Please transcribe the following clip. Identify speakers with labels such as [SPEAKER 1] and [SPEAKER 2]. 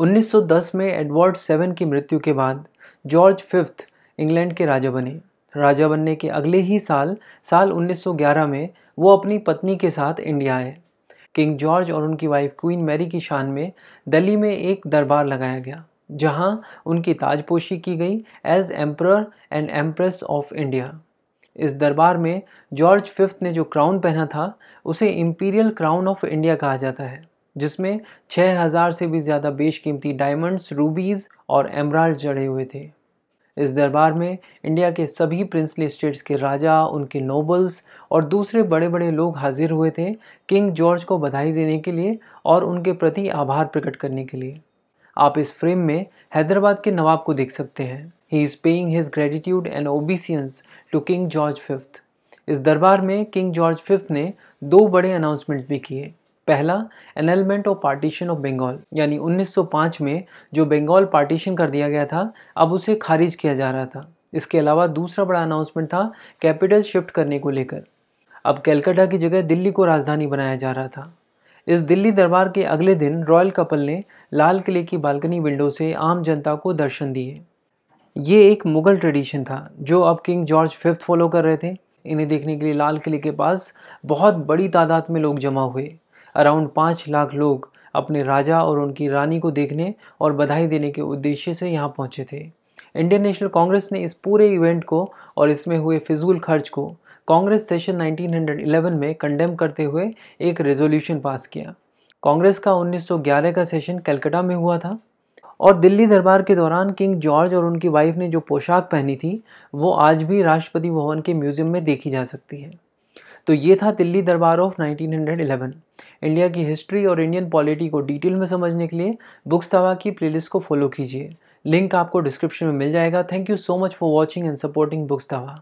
[SPEAKER 1] 1910 में Edward seven की मृत्यु के बाद जॉर्ज फिफ्थ इंग्लैंड के राजा बने राजा बनने के अगले ही साल साल 1911 में वो अपनी पत्नी के साथ इंडिया आए किंग जॉर्ज और उनकी वाइफ क्वीन मैरी की शान में दिल्ली में एक दरबार लगाया गया जहां उनकी ताजपोशी की गई as emperor and empress of India इस दरबार में जॉर्ज फिफ्थ ने जो क्राउन पहना था उसे इम्पीरियल क्राउन ऑफ इंडिया कहा जाता है जिसमें 6000 से भी ज़्यादा बेशकीमती डायमंड्स रूबीज़ और एमराल्ड जड़े हुए थे इस दरबार में इंडिया के सभी प्रिंसली स्टेट्स के राजा उनके नोबल्स और दूसरे बड़े बड़े लोग हाजिर हुए थे किंग जॉर्ज को बधाई देने के लिए और उनके प्रति आभार प्रकट करने के लिए आप इस फ्रेम में हैदराबाद के नवाब को देख सकते हैं he is paying his gratitude and obeisance to King George fifth इस दरबार में किंग जॉर्ज फिफ्थ ने दो बड़े अनाउंसमेंट भी किए पहला annulment of partition of Bengal यानी 1905 में जो बंगाल पार्टीशन कर दिया गया था अब उसे खारिज किया जा रहा था इसके अलावा दूसरा बड़ा अनाउंसमेंट था कैपिटल शिफ्ट करने को लेकर अब कैलकाटा की जगह दिल्ली को राजधानी बनाया जा रहा था इस दिल्ली दरबार के अगले दिन रॉयल कपल ने लाल किले की बालकनी विंडो से आम जनता को दर्शन दिए ये एक मुग़ल ट्रेडिशन था जो अब किंग जॉर्ज फिफ्थ फॉलो कर रहे थे इन्हें देखने के लिए लाल किले के पास बहुत बड़ी तादाद में लोग जमा हुए अराउंड पाँच लाख लोग अपने राजा और उनकी रानी को देखने और बधाई देने के उद्देश्य से यहाँ पहुँचे थे इंडियन नेशनल कांग्रेस ने इस पूरे इवेंट को और इसमें हुए फिजूल खर्च को कांग्रेस सेशन 1911 में कंडेम करते हुए एक रेजोल्यूशन पास किया कांग्रेस का 1911 का सेशन कलकत्ता में हुआ था और दिल्ली दरबार के दौरान किंग जॉर्ज और उनकी वाइफ ने जो पोशाक पहनी थी वो आज भी राष्ट्रपति भवन के म्यूज़ियम में देखी जा सकती है तो ये था दिल्ली दरबार ऑफ 1911 इंडिया की हिस्ट्री और इंडियन पॉलिटी को डिटेल में समझने के लिए बुक्स तवा की प्लेलिस्ट को फॉलो कीजिए लिंक आपको डिस्क्रिप्शन में मिल जाएगा thank you so much for watching and supporting books Tawa